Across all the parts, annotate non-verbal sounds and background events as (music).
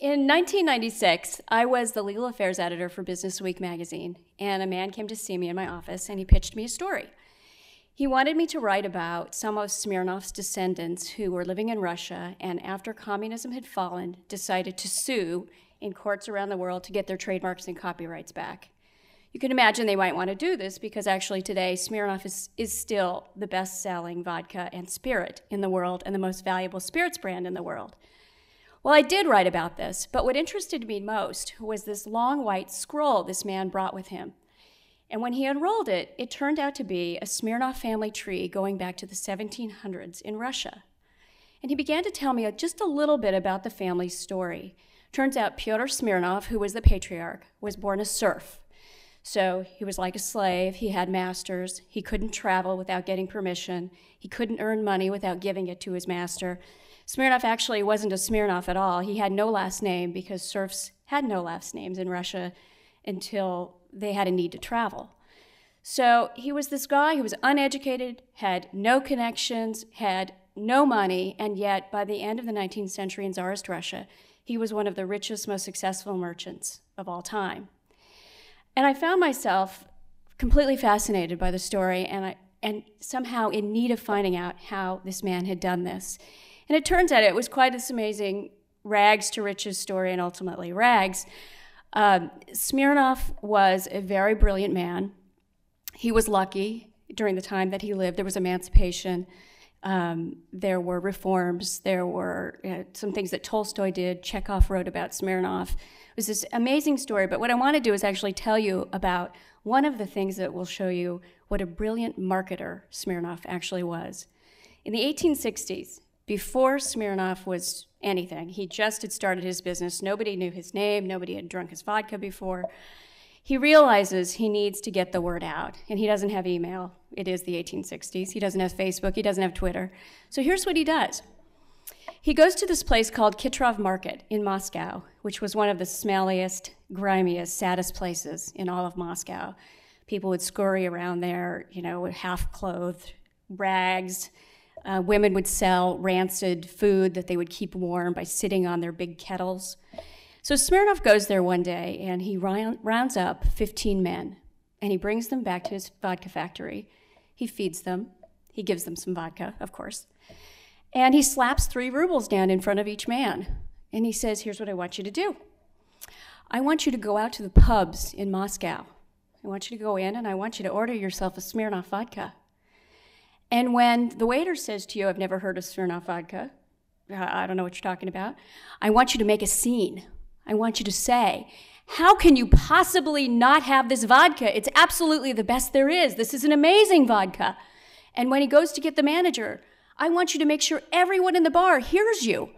In 1996, I was the legal affairs editor for Business Week magazine, and a man came to see me in my office and he pitched me a story. He wanted me to write about some of Smirnov's descendants who were living in Russia and, after communism had fallen, decided to sue in courts around the world to get their trademarks and copyrights back. You can imagine they might want to do this because actually today Smirnov is, is still the best selling vodka and spirit in the world and the most valuable spirits brand in the world. Well, I did write about this, but what interested me most was this long white scroll this man brought with him. And when he unrolled it, it turned out to be a Smirnov family tree going back to the 1700s in Russia. And he began to tell me just a little bit about the family's story. Turns out Pyotr Smirnov, who was the patriarch, was born a serf. So he was like a slave, he had masters, he couldn't travel without getting permission, he couldn't earn money without giving it to his master. Smirnov actually wasn't a Smirnov at all. He had no last name because serfs had no last names in Russia until they had a need to travel. So he was this guy who was uneducated, had no connections, had no money, and yet by the end of the 19th century in Tsarist Russia, he was one of the richest, most successful merchants of all time. And I found myself completely fascinated by the story and, I, and somehow in need of finding out how this man had done this. And it turns out it was quite this amazing rags to riches story and ultimately rags. Um, Smirnov was a very brilliant man. He was lucky during the time that he lived. There was emancipation, um, there were reforms, there were you know, some things that Tolstoy did. Chekhov wrote about Smirnov. It was this amazing story. But what I want to do is actually tell you about one of the things that will show you what a brilliant marketer Smirnov actually was. In the 1860s, before Smirnoff was anything. He just had started his business. Nobody knew his name. Nobody had drunk his vodka before. He realizes he needs to get the word out, and he doesn't have email. It is the 1860s. He doesn't have Facebook. He doesn't have Twitter. So here's what he does. He goes to this place called Kitrov Market in Moscow, which was one of the smelliest, grimiest, saddest places in all of Moscow. People would scurry around there, you know, half clothed, rags, uh, women would sell rancid food that they would keep warm by sitting on their big kettles. So Smirnov goes there one day and he round, rounds up 15 men and he brings them back to his vodka factory. He feeds them, he gives them some vodka, of course, and he slaps three rubles down in front of each man. And he says, Here's what I want you to do I want you to go out to the pubs in Moscow. I want you to go in and I want you to order yourself a Smirnov vodka. And when the waiter says to you, I've never heard of Smirnoff vodka, uh, I don't know what you're talking about, I want you to make a scene. I want you to say, how can you possibly not have this vodka? It's absolutely the best there is. This is an amazing vodka. And when he goes to get the manager, I want you to make sure everyone in the bar hears you.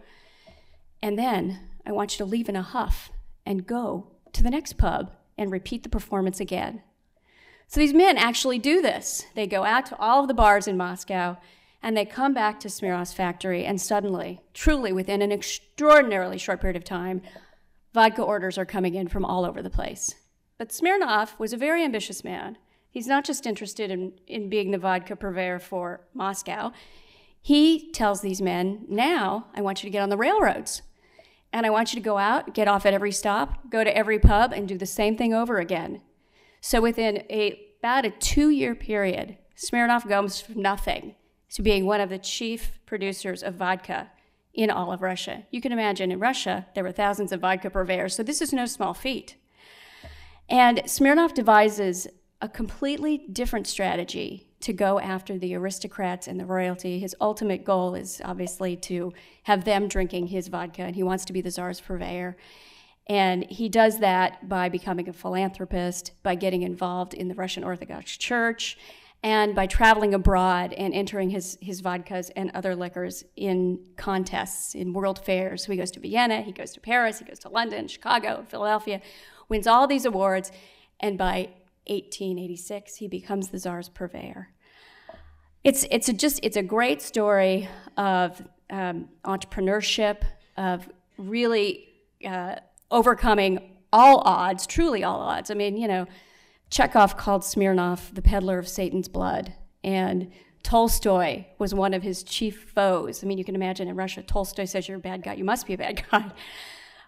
And then I want you to leave in a huff and go to the next pub and repeat the performance again. So these men actually do this. They go out to all of the bars in Moscow and they come back to Smirnov's factory, and suddenly, truly within an extraordinarily short period of time, vodka orders are coming in from all over the place. But Smirnov was a very ambitious man. He's not just interested in, in being the vodka purveyor for Moscow. He tells these men, now I want you to get on the railroads. And I want you to go out, get off at every stop, go to every pub, and do the same thing over again. So within a, about a two year period, Smirnoff goes from nothing to being one of the chief producers of vodka in all of Russia. You can imagine in Russia, there were thousands of vodka purveyors, so this is no small feat. And Smirnov devises a completely different strategy to go after the aristocrats and the royalty. His ultimate goal is obviously to have them drinking his vodka, and he wants to be the czar's purveyor. And he does that by becoming a philanthropist, by getting involved in the Russian Orthodox Church, and by traveling abroad and entering his, his vodkas and other liquors in contests, in world fairs. So he goes to Vienna, he goes to Paris, he goes to London, Chicago, Philadelphia, wins all these awards, and by 1886, he becomes the czar's purveyor. It's, it's a just it's a great story of um, entrepreneurship, of really uh, overcoming all odds, truly all odds. I mean, you know, Chekhov called Smirnov the peddler of Satan's blood, and Tolstoy was one of his chief foes. I mean, you can imagine in Russia, Tolstoy says you're a bad guy, you must be a bad (laughs) guy.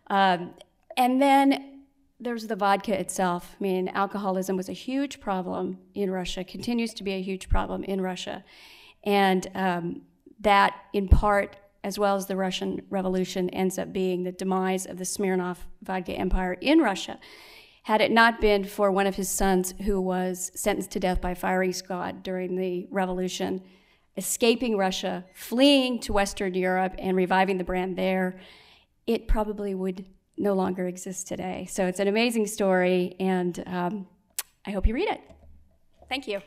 Um, and then there's the vodka itself. I mean, alcoholism was a huge problem in Russia, continues to be a huge problem in Russia. And um, that in part as well as the Russian Revolution, ends up being the demise of the Smirnov vodka empire in Russia. Had it not been for one of his sons who was sentenced to death by firing squad during the revolution, escaping Russia, fleeing to Western Europe, and reviving the brand there, it probably would no longer exist today. So it's an amazing story, and um, I hope you read it. Thank you.